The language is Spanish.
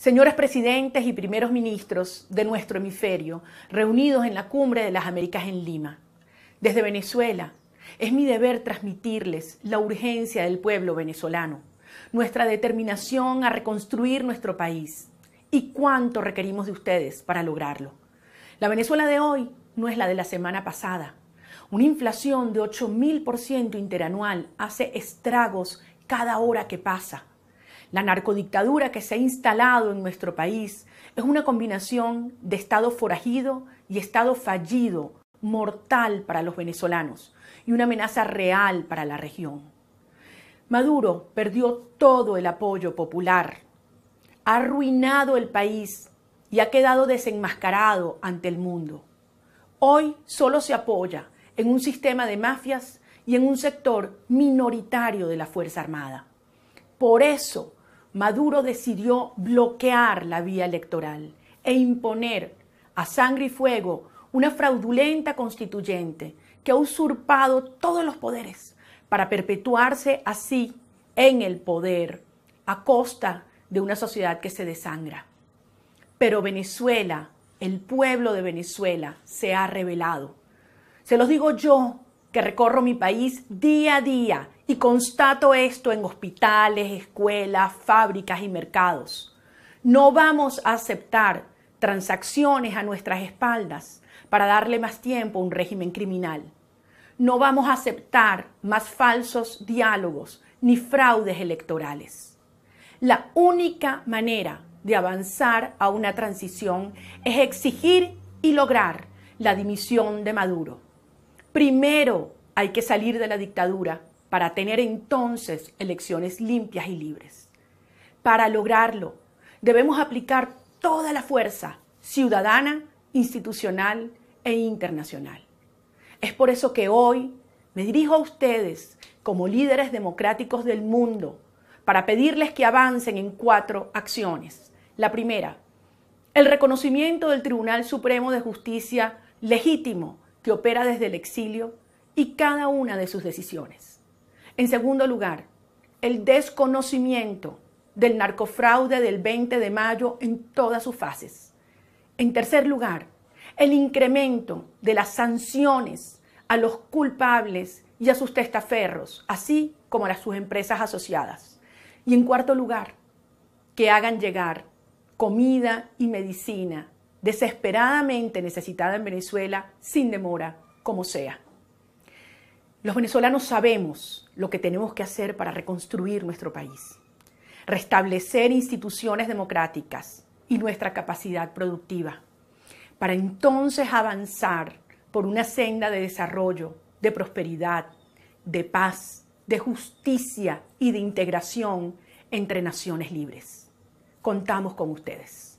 Señores presidentes y primeros ministros de nuestro hemisferio, reunidos en la cumbre de las Américas en Lima. Desde Venezuela, es mi deber transmitirles la urgencia del pueblo venezolano, nuestra determinación a reconstruir nuestro país y cuánto requerimos de ustedes para lograrlo. La Venezuela de hoy no es la de la semana pasada. Una inflación de 8.000% interanual hace estragos cada hora que pasa. La narcodictadura que se ha instalado en nuestro país es una combinación de Estado forajido y Estado fallido, mortal para los venezolanos y una amenaza real para la región. Maduro perdió todo el apoyo popular, ha arruinado el país y ha quedado desenmascarado ante el mundo. Hoy solo se apoya en un sistema de mafias y en un sector minoritario de la Fuerza Armada. Por eso Maduro decidió bloquear la vía electoral e imponer a sangre y fuego una fraudulenta constituyente que ha usurpado todos los poderes para perpetuarse así en el poder a costa de una sociedad que se desangra. Pero Venezuela, el pueblo de Venezuela, se ha rebelado. Se los digo yo, que recorro mi país día a día y constato esto en hospitales, escuelas, fábricas y mercados. No vamos a aceptar transacciones a nuestras espaldas para darle más tiempo a un régimen criminal. No vamos a aceptar más falsos diálogos ni fraudes electorales. La única manera de avanzar a una transición es exigir y lograr la dimisión de Maduro. Primero hay que salir de la dictadura para tener entonces elecciones limpias y libres. Para lograrlo, debemos aplicar toda la fuerza ciudadana, institucional e internacional. Es por eso que hoy me dirijo a ustedes como líderes democráticos del mundo para pedirles que avancen en cuatro acciones. La primera, el reconocimiento del Tribunal Supremo de Justicia legítimo que opera desde el exilio y cada una de sus decisiones. En segundo lugar, el desconocimiento del narcofraude del 20 de mayo en todas sus fases. En tercer lugar, el incremento de las sanciones a los culpables y a sus testaferros, así como a sus empresas asociadas. Y en cuarto lugar, que hagan llegar comida y medicina desesperadamente necesitada en Venezuela sin demora, como sea. Los venezolanos sabemos lo que tenemos que hacer para reconstruir nuestro país, restablecer instituciones democráticas y nuestra capacidad productiva, para entonces avanzar por una senda de desarrollo, de prosperidad, de paz, de justicia y de integración entre naciones libres. Contamos con ustedes.